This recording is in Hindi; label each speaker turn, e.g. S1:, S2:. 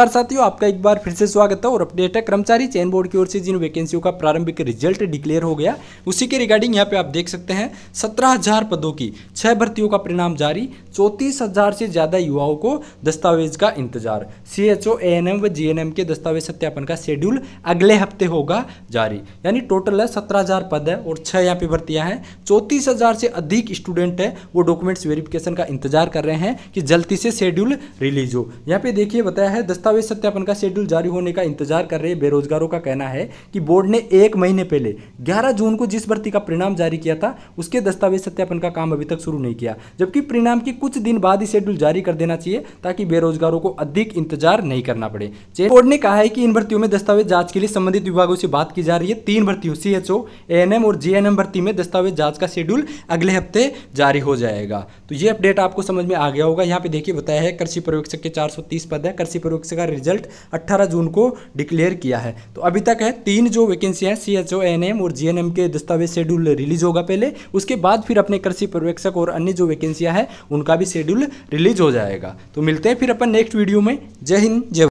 S1: नमस्कार साथियों आपका एक बार फिर से स्वागत है और अपडेट है कर्मचारी चयन बोर्ड की ओर से जिन वैकेंसियों का प्रारंभिक रिजल्ट डिक्लेयर हो गया उसी के रिगार्डिंग यहाँ पे आप देख सकते हैं सत्रह हजार पदों की छह भर्तियों का परिणाम जारी चौंतीस हजार से ज़्यादा युवाओं को दस्तावेज का इंतजार सी एच व जी के दस्तावेज सत्यापन का शेड्यूल अगले हफ्ते होगा जारी यानी टोटल है सत्रह पद है और छह यहाँ पे भर्तियां हैं चौंतीस से अधिक स्टूडेंट है वो डॉक्यूमेंट्स वेरिफिकेशन का इंतजार कर रहे हैं कि जल्दी से शेड्यूल रिलीज हो यहाँ पे देखिए बताया है दस्तावेज दस्तावेज सत्यापन का शेड्यूल जारी होने का इंतजार कर रहे बेरोजगारों का कहना है कि बोर्ड ने एक महीने पहले 11 जून को जिस भर्ती का परिणाम जारी किया था उसके दस्तावेज सत्यापन का काम अभी तक शुरू नहीं किया जबकि परिणाम की कुछ दिन बाद ही शेड्यूल जारी कर देना चाहिए ताकि बेरोजगारों को अधिक इंतजार नहीं करना पड़े बोर्ड ने कहा है कि इन भर्तियों में दस्तावेज जांच के लिए संबंधित विभागों से बात की जा रही है तीन भर्तियों सीएचओ एच और जीएनएम भर्ती में दस्तावेज जांच का शेड्यूल अगले हफ्ते जारी हो जाएगा तो ये अपडेट आपको समझ में आ गया होगा यहाँ पे देखिए बताया है कृषि पर्यवेक्षक के चार पद है कृषि पर्यवेक्षक का रिजल्ट 18 जून को डिक्लेयर किया है तो अभी तक है तीन जो वैकेंसी हैं C H O N M और जी एन एम के दस्तावेज शेड्यूल रिलीज होगा पहले उसके बाद फिर अपने कृषि पर्यवेक्षक और अन्य जो वैकेंसियाँ हैं उनका भी शेड्यूल रिलीज हो जाएगा तो मिलते हैं फिर अपन नेक्स्ट वीडियो में जय हिंद जय